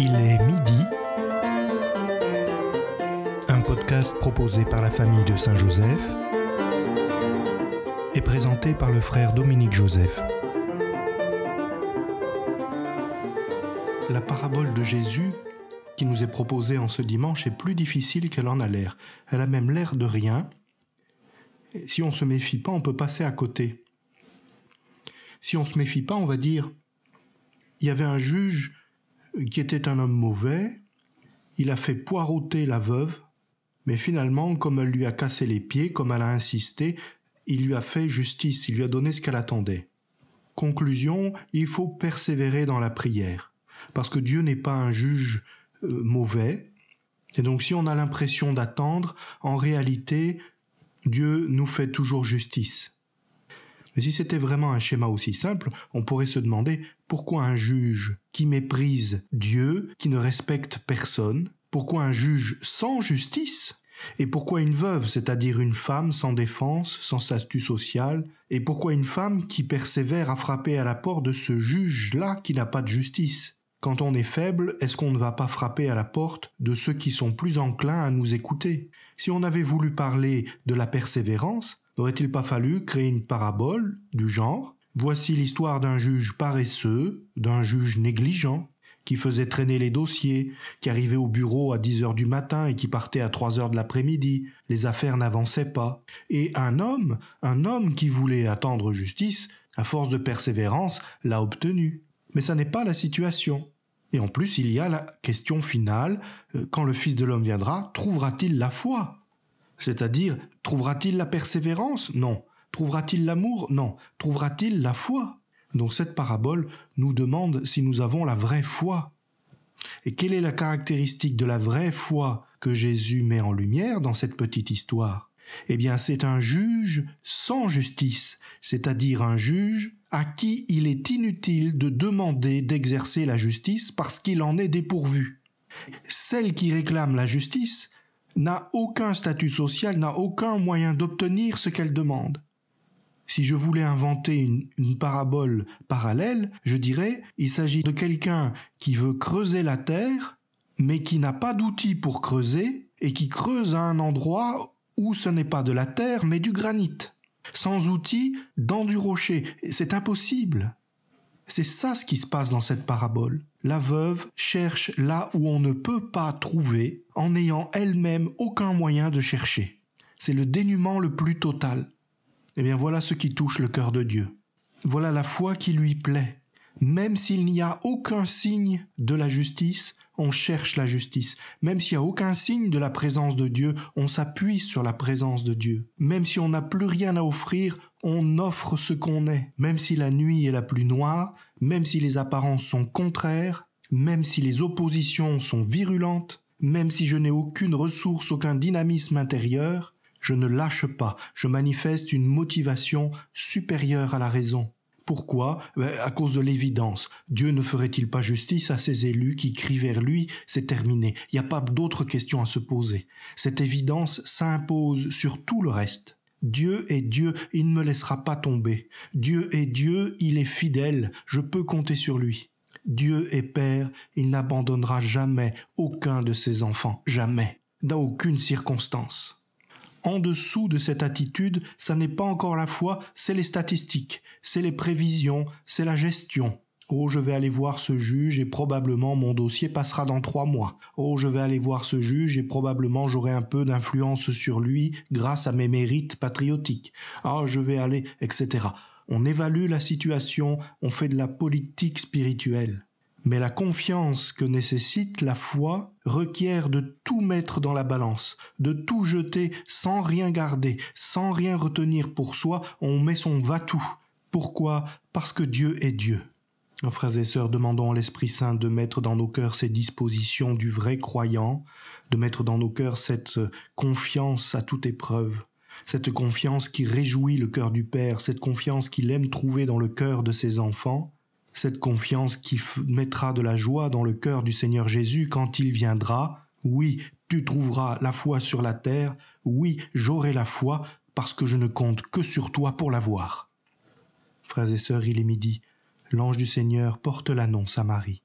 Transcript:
Il est midi. Un podcast proposé par la famille de Saint-Joseph et présenté par le frère Dominique Joseph. La parabole de Jésus qui nous est proposée en ce dimanche est plus difficile qu'elle en a l'air. Elle a même l'air de rien. si on ne se méfie pas, on peut passer à côté. Si on ne se méfie pas, on va dire, il y avait un juge qui était un homme mauvais, il a fait poireauter la veuve, mais finalement, comme elle lui a cassé les pieds, comme elle a insisté, il lui a fait justice, il lui a donné ce qu'elle attendait. Conclusion, il faut persévérer dans la prière, parce que Dieu n'est pas un juge euh, mauvais, et donc si on a l'impression d'attendre, en réalité, Dieu nous fait toujours justice. Mais si c'était vraiment un schéma aussi simple, on pourrait se demander pourquoi un juge qui méprise Dieu, qui ne respecte personne, pourquoi un juge sans justice et pourquoi une veuve, c'est-à-dire une femme sans défense, sans statut social Et pourquoi une femme qui persévère à frapper à la porte de ce juge-là qui n'a pas de justice Quand on est faible, est-ce qu'on ne va pas frapper à la porte de ceux qui sont plus enclins à nous écouter Si on avait voulu parler de la persévérance, N'aurait-il pas fallu créer une parabole du genre Voici l'histoire d'un juge paresseux, d'un juge négligent, qui faisait traîner les dossiers, qui arrivait au bureau à 10 heures du matin et qui partait à 3 heures de l'après-midi. Les affaires n'avançaient pas. Et un homme, un homme qui voulait attendre justice, à force de persévérance, l'a obtenu. Mais ça n'est pas la situation. Et en plus, il y a la question finale, euh, quand le Fils de l'homme viendra, trouvera-t-il la foi c'est-à-dire, trouvera-t-il la persévérance Non. Trouvera-t-il l'amour Non. Trouvera-t-il la foi Donc cette parabole nous demande si nous avons la vraie foi. Et quelle est la caractéristique de la vraie foi que Jésus met en lumière dans cette petite histoire Eh bien, c'est un juge sans justice, c'est-à-dire un juge à qui il est inutile de demander d'exercer la justice parce qu'il en est dépourvu. Celle qui réclame la justice, n'a aucun statut social, n'a aucun moyen d'obtenir ce qu'elle demande. Si je voulais inventer une, parabole parallèle, je dirais, il s'agit de quelqu'un qui veut creuser la terre, mais qui n'a pas d'outils pour creuser, et qui creuse à un endroit où ce n'est pas de la terre, mais du granit. Sans outils, dans du rocher, c'est impossible. C'est ça ce qui se passe dans cette parabole. La veuve cherche là où on ne peut pas trouver en n'ayant elle-même aucun moyen de chercher. C'est le dénuement le plus total. Eh bien voilà ce qui touche le cœur de Dieu. Voilà la foi qui lui plaît, même s'il n'y a aucun signe de la justice, on cherche la justice. Même s'il n'y a aucun signe de la présence de Dieu, on s'appuie sur la présence de Dieu. Même si on n'a plus rien à offrir, on offre ce qu'on est. Même si la nuit est la plus noire, même si les apparences sont contraires, même si les oppositions sont virulentes, même si je n'ai aucune ressource, aucun dynamisme intérieur, je ne lâche pas, je manifeste une motivation supérieure à la raison. Pourquoi ben, À cause de l'évidence. Dieu ne ferait-il pas justice à ses élus qui crient vers lui C'est terminé. Il n'y a pas d'autres questions à se poser. Cette évidence s'impose sur tout le reste. Dieu est Dieu, il ne me laissera pas tomber. Dieu est Dieu, il est fidèle, je peux compter sur lui. Dieu est Père, il n'abandonnera jamais aucun de ses enfants, jamais, dans aucune circonstance. En dessous de cette attitude, ça n'est pas encore la foi, c'est les statistiques, c'est les prévisions, c'est la gestion. Oh, je vais aller voir ce juge et probablement mon dossier passera dans trois mois. Oh, je vais aller voir ce juge et probablement j'aurai un peu d'influence sur lui grâce à mes mérites patriotiques. Ah, je vais aller, etc. On évalue la situation, on fait de la politique spirituelle. Mais la confiance que nécessite la foi requiert de tout mettre dans la balance, de tout jeter sans rien garder, sans rien retenir pour soi, on met son va-tout. Pourquoi Parce que Dieu est Dieu. Frères et sœurs, demandons à l'Esprit Saint de mettre dans nos cœurs ces dispositions du vrai croyant, de mettre dans nos cœurs cette confiance à toute épreuve, cette confiance qui réjouit le cœur du Père, cette confiance qu'il aime trouver dans le cœur de ses enfants, cette confiance qui mettra de la joie dans le cœur du Seigneur Jésus quand il viendra, oui, tu trouveras la foi sur la terre, oui, j'aurai la foi, parce que je ne compte que sur toi pour l'avoir. Frères et sœurs, il est midi, l'ange du Seigneur porte l'annonce à Marie.